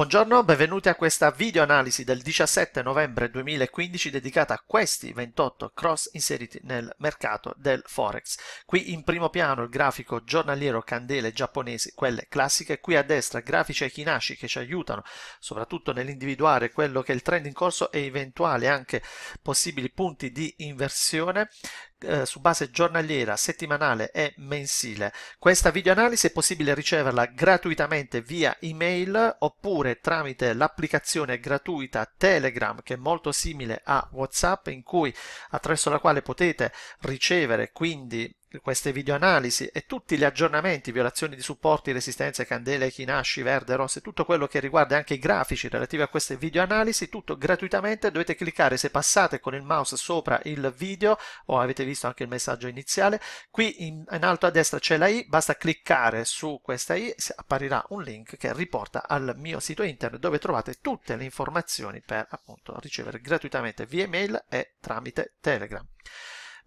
Buongiorno, benvenuti a questa video analisi del 17 novembre 2015 dedicata a questi 28 cross inseriti nel mercato del Forex. Qui in primo piano il grafico giornaliero candele giapponesi, quelle classiche, qui a destra grafici Kinashi che ci aiutano soprattutto nell'individuare quello che è il trend in corso e eventuali anche possibili punti di inversione. Eh, su base giornaliera, settimanale e mensile. Questa videoanalisi è possibile riceverla gratuitamente via email oppure tramite l'applicazione gratuita Telegram che è molto simile a WhatsApp in cui attraverso la quale potete ricevere quindi queste videoanalisi e tutti gli aggiornamenti, violazioni di supporti, resistenze, candele, chinashi, verde, rosse, tutto quello che riguarda anche i grafici relativi a queste videoanalisi, tutto gratuitamente, dovete cliccare se passate con il mouse sopra il video o avete visto anche il messaggio iniziale, qui in, in alto a destra c'è la i, basta cliccare su questa i, apparirà un link che riporta al mio sito internet dove trovate tutte le informazioni per appunto ricevere gratuitamente via email e tramite Telegram.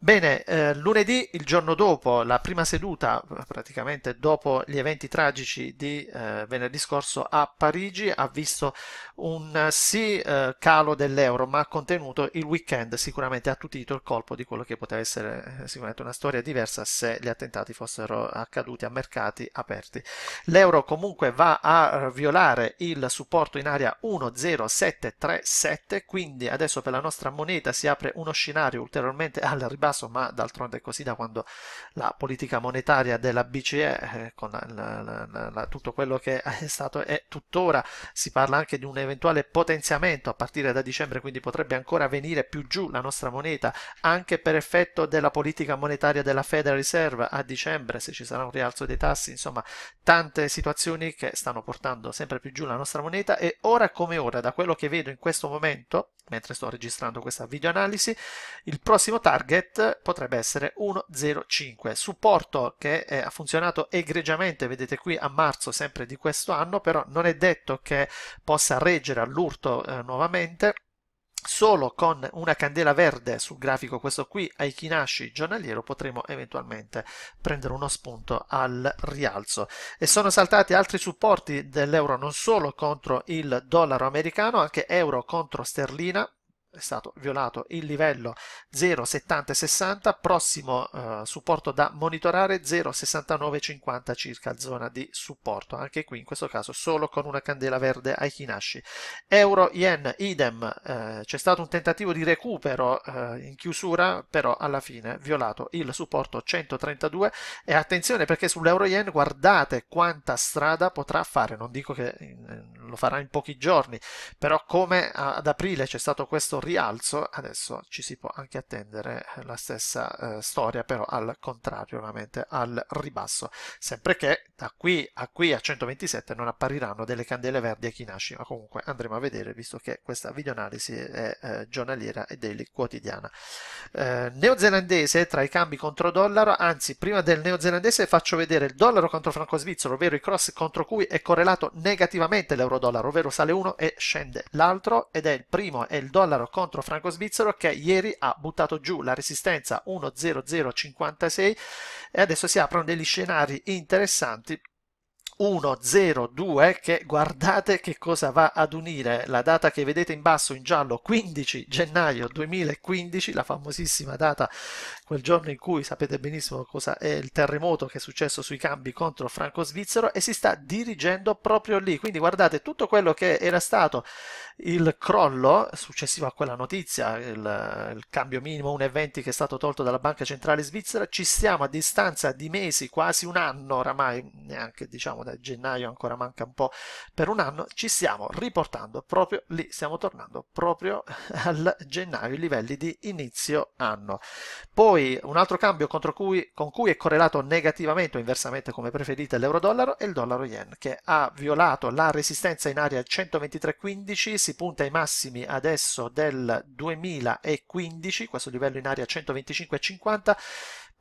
Bene, eh, lunedì, il giorno dopo, la prima seduta, praticamente dopo gli eventi tragici di eh, venerdì scorso a Parigi, ha visto un sì eh, calo dell'euro, ma ha contenuto il weekend sicuramente attutito il colpo di quello che poteva essere eh, sicuramente una storia diversa se gli attentati fossero accaduti a mercati aperti. L'euro comunque va a violare il supporto in area 10737, quindi adesso per la nostra moneta si apre uno scenario ulteriormente al ribasso caso, ma d'altronde è così da quando la politica monetaria della BCE, eh, con la, la, la, tutto quello che è stato e tuttora si parla anche di un eventuale potenziamento a partire da dicembre, quindi potrebbe ancora venire più giù la nostra moneta, anche per effetto della politica monetaria della Federal Reserve a dicembre, se ci sarà un rialzo dei tassi, insomma, tante situazioni che stanno portando sempre più giù la nostra moneta e ora come ora, da quello che vedo in questo momento, mentre sto registrando questa videoanalisi, il prossimo target potrebbe essere 105. Supporto che eh, ha funzionato egregiamente, vedete qui a marzo sempre di questo anno, però non è detto che possa reggere all'urto eh, nuovamente solo con una candela verde sul grafico questo qui ai Kinashi giornaliero potremo eventualmente prendere uno spunto al rialzo e sono saltati altri supporti dell'euro non solo contro il dollaro americano anche euro contro sterlina è stato violato il livello 0,70,60, prossimo eh, supporto da monitorare 0,69,50 circa zona di supporto, anche qui in questo caso solo con una candela verde ai Kinashi. Euro Yen idem, eh, c'è stato un tentativo di recupero eh, in chiusura, però alla fine violato il supporto 132 e attenzione perché sull'Euro Yen guardate quanta strada potrà fare, non dico che eh, lo farà in pochi giorni, però come ad aprile c'è stato questo rialzo, adesso ci si può anche attendere eh, la stessa eh, storia, però al contrario, ovviamente al ribasso, sempre che da qui a qui a 127 non appariranno delle candele verdi a chi nasce, ma comunque andremo a vedere, visto che questa videoanalisi è eh, giornaliera e daily quotidiana. Eh, neozelandese tra i cambi contro dollaro, anzi prima del neozelandese faccio vedere il dollaro contro franco svizzero, ovvero i cross contro cui è correlato negativamente l'euro dollaro, ovvero sale uno e scende l'altro ed è il primo è il dollaro contro Franco Svizzero che ieri ha buttato giù la resistenza 10056 e adesso si aprono degli scenari interessanti 102 che guardate che cosa va ad unire la data che vedete in basso in giallo 15 gennaio 2015 la famosissima data quel giorno in cui sapete benissimo cosa è il terremoto che è successo sui cambi contro Franco Svizzero e si sta dirigendo proprio lì quindi guardate tutto quello che era stato il crollo successivo a quella notizia il, il cambio minimo 1,20 che è stato tolto dalla banca centrale svizzera ci stiamo a distanza di mesi quasi un anno oramai neanche diciamo da gennaio ancora manca un po' per un anno, ci stiamo riportando proprio lì, stiamo tornando proprio al gennaio, i livelli di inizio anno. Poi un altro cambio cui, con cui è correlato negativamente o inversamente come preferite l'euro-dollaro è il dollaro-yen che ha violato la resistenza in area 123,15, si punta ai massimi adesso del 2015, questo livello in area 125,50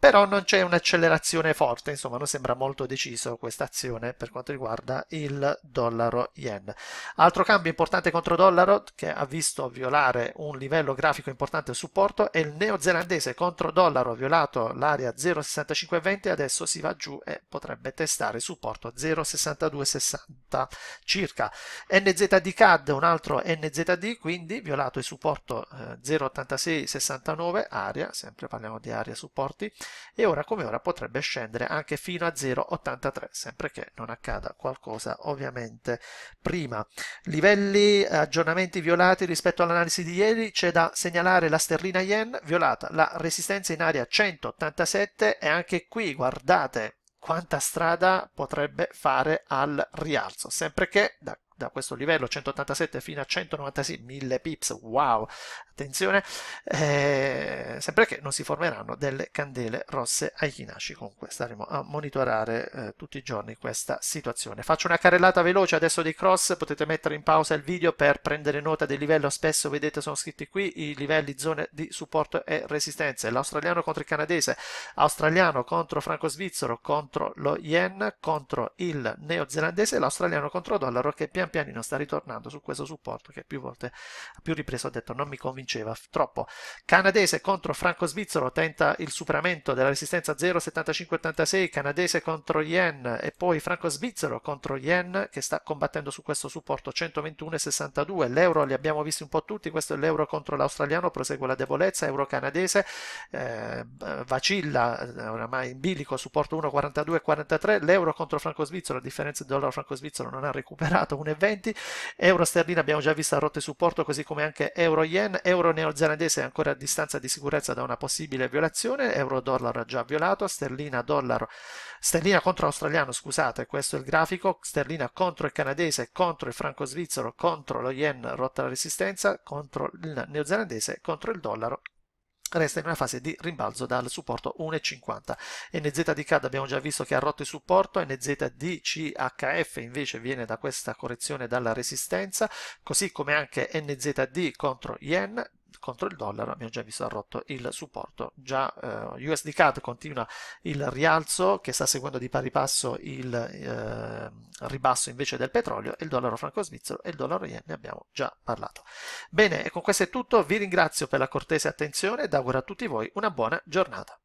però non c'è un'accelerazione forte, insomma non sembra molto deciso questa azione per quanto riguarda il dollaro yen. Altro cambio importante contro dollaro che ha visto violare un livello grafico importante supporto è il neozelandese contro dollaro ha violato l'area 0,6520 adesso si va giù e potrebbe testare il supporto 0,6260 circa. NZD CAD, un altro NZD quindi violato il supporto 0,8669 eh, area, sempre parliamo di area supporti e ora come ora potrebbe scendere anche fino a 0,83 sempre che non accada qualcosa ovviamente prima. Livelli aggiornamenti violati rispetto all'analisi di ieri c'è da segnalare la sterlina yen violata, la resistenza in area 187 e anche qui guardate quanta strada potrebbe fare al rialzo, sempre che da da questo livello 187 fino a 196 1000 pips wow attenzione eh, sempre che non si formeranno delle candele rosse ai Hinashi comunque staremo a monitorare eh, tutti i giorni questa situazione faccio una carrellata veloce adesso dei cross potete mettere in pausa il video per prendere nota del livello spesso vedete sono scritti qui i livelli zone di supporto e resistenze l'australiano contro il canadese australiano contro franco svizzero contro lo yen contro il neozelandese l'australiano contro dollaro che pian pianino sta ritornando su questo supporto che più volte a più ripreso ha detto non mi convinceva troppo. Canadese contro franco-svizzero tenta il superamento della resistenza 0,7586, canadese contro yen e poi franco-svizzero contro yen che sta combattendo su questo supporto 121,62. L'euro li abbiamo visti un po' tutti, questo è l'euro contro l'australiano, prosegue la debolezza, euro canadese eh, vacilla eh, oramai in bilico, supporto 1,42,43, l'euro contro franco-svizzero, a differenza del dollaro franco-svizzero non ha recuperato 1,20 1,20. Euro sterlina abbiamo già visto a rotte supporto, così come anche euro yen. Euro neozelandese è ancora a distanza di sicurezza da una possibile violazione. Euro dollaro già violato. Sterlina, dollaro, sterlina contro australiano, scusate, questo è il grafico. Sterlina contro il canadese, contro il franco svizzero, contro lo yen rotta la resistenza, contro il neozelandese, contro il dollaro resta in una fase di rimbalzo dal supporto 1,50. NZ CAD abbiamo già visto che ha rotto il supporto, NZ CHF invece viene da questa correzione dalla resistenza, così come anche NZD contro Yen, contro il dollaro abbiamo già visto ha rotto il supporto. Già eh, USD CAD continua il rialzo che sta seguendo di pari passo il eh, ribasso invece del petrolio il dollaro franco-svizzero e il dollaro yen ne abbiamo già parlato. Bene, e con questo è tutto, vi ringrazio per la cortese attenzione ed auguro a tutti voi una buona giornata.